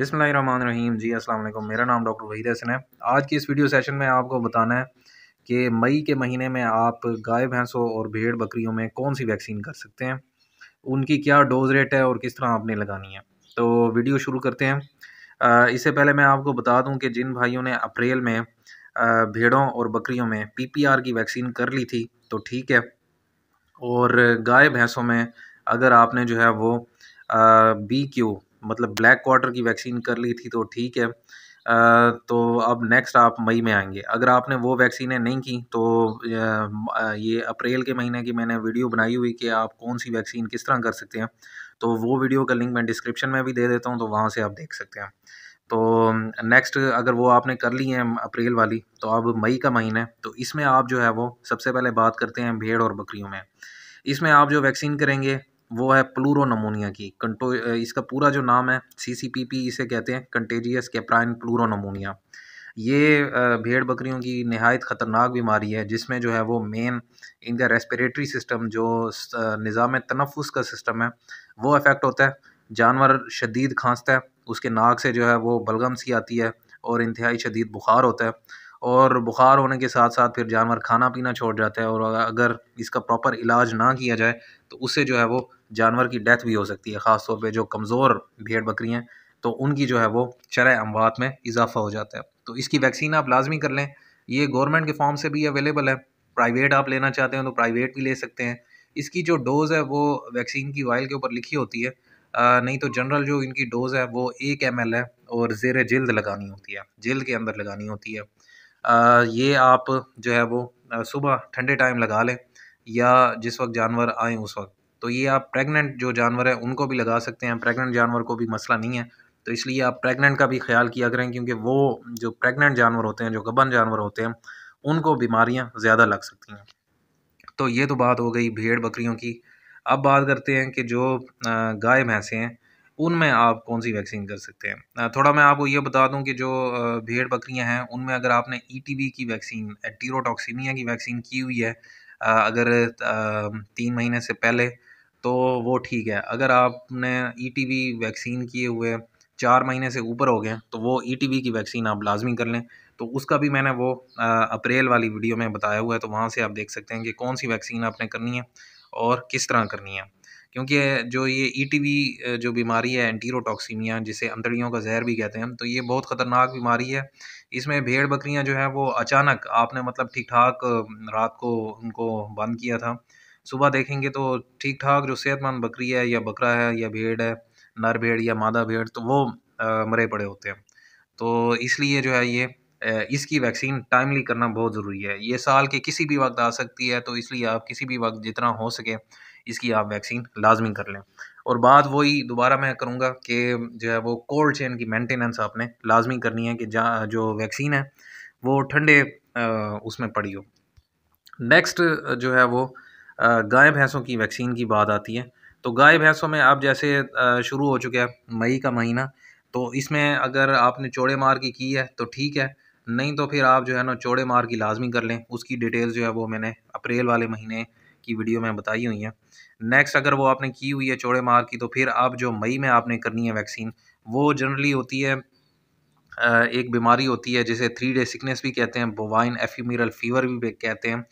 बिसमीम जी अस्सलाम मेरा नाम डॉक्टर वहीद हसन है आज की इस वीडियो सेशन में आपको बताना है कि मई के महीने में आप गाय भैंसों और भेड़ बकरियों में कौन सी वैक्सीन कर सकते हैं उनकी क्या डोज रेट है और किस तरह आपने लगानी है तो वीडियो शुरू करते हैं इससे पहले मैं आपको बता दूँ कि जिन भाइयों ने अप्रैल में भेड़ों और बकरियों में आर की वैक्सीन कर ली थी तो ठीक है और गाय भैंसों में अगर आपने जो है वो बी क्यू मतलब ब्लैक क्वार्टर की वैक्सीन कर ली थी तो ठीक है तो अब नेक्स्ट आप मई में आएंगे अगर आपने वो वैक्सीनें नहीं की तो ये अप्रैल के महीने की मैंने वीडियो बनाई हुई कि आप कौन सी वैक्सीन किस तरह कर सकते हैं तो वो वीडियो का लिंक मैं डिस्क्रिप्शन में भी दे देता हूँ तो वहाँ से आप देख सकते हैं तो नेक्स्ट अगर वो आपने कर ली है अप्रैल वाली तो अब मई का महीना है तो इसमें आप जो है वो सबसे पहले बात करते हैं भेड़ और बकरियों में इसमें आप जो वैक्सीन करेंगे वो है प्लूरो नमोनिया की कंटो इसका पूरा जो नाम है सी सी पी पी इसे कहते हैं कंटेजियस कैप्राइन प्लूरो नमोनिया ये भेड़ बकरियों की नहायत ख़तरनाक बीमारी है जिसमें जो है वो मेन इनका रेस्पिरेटरी सिस्टम जो निज़ाम तनफ़ का सिस्टम है वो अफेक्ट होता है जानवर शदीद खांसता है उसके नाक से जो है वो बलगम सी आती है और इंतहाई शदीद बुखार होता है और बुखार होने के साथ साथ फिर जानवर खाना पीना छोड़ जाता है और अगर इसका प्रॉपर इलाज ना किया जाए तो उससे जो है वो जानवर की डेथ भी हो सकती है ख़ासतौर पर जो कमज़ोर भेड़ बकरी हैं तो उनकी जो है वो शरह अमवात में इजाफा हो जाता है तो इसकी वैक्सीन आप लाजमी कर लें ये गवर्नमेंट के फॉर्म से भी अवेलेबल है प्राइवेट आप लेना चाहते हैं तो प्राइवेट भी ले सकते हैं इसकी जो डोज़ है वो वैक्सीन की वायल के ऊपर लिखी होती है आ, नहीं तो जनरल जो इनकी डोज़ है वो एक एम है और ज़ेर जल्द लगानी होती है जल्द के अंदर लगानी होती है आ, ये आप जो है वो सुबह ठंडे टाइम लगा लें या जिस वक्त जानवर आएँ उस वक्त तो ये आप प्रेग्नेंट जो जानवर है उनको भी लगा सकते हैं प्रेग्नेंट जानवर को भी मसला नहीं है तो इसलिए आप प्रेग्नेंट का भी ख्याल किया करें क्योंकि वो जो प्रेग्नेंट जानवर होते हैं जो गबन जानवर होते हैं उनको बीमारियाँ ज़्यादा लग सकती हैं तो ये तो बात हो गई भेड़ बकरियों की अब बात करते हैं कि जो गाय भैंसें हैं उनमें आप कौन सी वैक्सीन कर सकते हैं थोड़ा मैं आपको ये बता दूं कि जो भेड़ बकरियां हैं उनमें अगर आपने ईटीबी e की वैक्सीन टीरोटॉक्सीमिया की वैक्सीन की हुई है अगर तीन महीने से पहले तो वो ठीक है अगर आपने ई टी वी वैक्सीन किए हुए चार महीने से ऊपर हो गए तो वो ई टी वी की वैक्सीन आप लाजमी कर लें तो उसका भी मैंने वो अप्रैल वाली वीडियो में बताया हुआ है तो वहाँ से आप देख सकते हैं कि कौन सी वैक्सीन आपने करनी है और किस तरह करनी है क्योंकि जो ये ई e जो बीमारी है एंटीरोटॉक्सीमिया जिसे अंतड़ियों का जहर भी कहते हैं तो ये बहुत ख़तरनाक बीमारी है इसमें भेड़ बकरियां जो है वो अचानक आपने मतलब ठीक ठाक रात को उनको बंद किया था सुबह देखेंगे तो ठीक ठाक जो सेहतमंद बकरी है या बकरा है या भेड़ है नर भेड़ या मादा भेड़ तो वो मरे पड़े होते हैं तो इसलिए जो है ये इसकी वैक्सीन टाइमली करना बहुत ज़रूरी है ये साल के किसी भी वक्त आ सकती है तो इसलिए आप किसी भी वक्त जितना हो सके इसकी आप वैक्सीन लाजमी कर लें और बात वही दोबारा मैं करूँगा कि जो है वो कोल्ड चेन की मेंटेनेंस आपने लाजमी करनी है कि जहाँ जो वैक्सीन है वो ठंडे उसमें पड़ी हो नेक्स्ट जो है वो गाय भैंसों की वैक्सीन की बात आती है तो गाय भैंसों में आप जैसे शुरू हो चुका है मई का महीना तो इसमें अगर आपने चौड़े मार की की है तो ठीक है नहीं तो फिर आप जो है ना चौड़े मार की लाजमी कर लें उसकी डिटेल्स जो है वो मैंने अप्रैल वाले महीने की वीडियो में बताई हुई हैं नेक्स्ट अगर वो आपने की हुई है चौड़े मार की तो फिर आप जो मई में आपने करनी है वैक्सीन वो जनरली होती है एक बीमारी होती है जिसे थ्री डे सिकनेस भी कहते हैं बोवाइन एफ्यूमिरल फीवर भी कहते हैं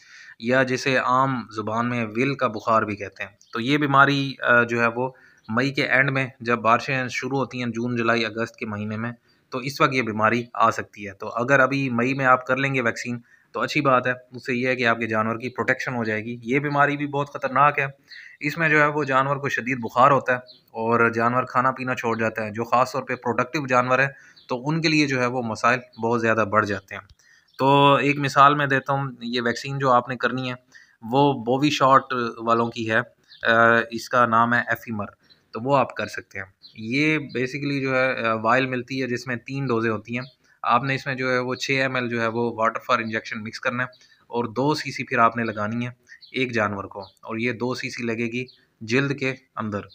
या जिसे आम ज़ुबान में विल का बुखार भी कहते हैं तो ये बीमारी जो है वो मई के एंड में जब बारिशें शुरू होती हैं जून जुलाई अगस्त के महीने में तो इस वक्त ये बीमारी आ सकती है तो अगर अभी मई में आप कर लेंगे वैक्सीन तो अच्छी बात है उससे यह है कि आपके जानवर की प्रोटेक्शन हो जाएगी ये बीमारी भी बहुत ख़तरनाक है इसमें जो है वो जानवर को शदीद बुखार होता है और जानवर खाना पीना छोड़ जाता है जो ख़ास तौर पर प्रोडक्टिव जानवर है तो उनके लिए जो है वो मसाइल बहुत ज़्यादा बढ़ जाते हैं तो एक मिसाल मैं देता हूँ ये वैक्सीन जो आपने करनी है वो बोवी शॉट वालों की है इसका नाम है एफीमर तो वो आप कर सकते हैं ये बेसिकली जो है वायल मिलती है जिसमें तीन डोजें होती हैं आपने इसमें जो है वो छः एम जो है वो वाटर फॉर इंजेक्शन मिक्स करना है और दो सीसी फिर आपने लगानी है एक जानवर को और ये दो सीसी लगेगी जल्द के अंदर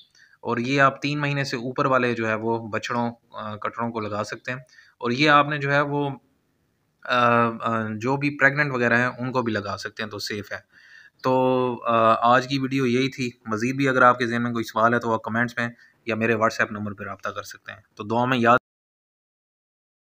और ये आप तीन महीने से ऊपर वाले जो है वो बछड़ों कटड़ों को लगा सकते हैं और ये आपने जो है वो जो भी प्रेग्नेंट वगैरह हैं उनको भी लगा सकते हैं तो सेफ़ है तो आज की वीडियो यही थी मज़ीद भी अगर आपके जहन में कोई सवाल है तो आप कमेंट्स में या मेरे व्हाट्सएप नंबर पर रबता कर सकते हैं तो दुआ में याद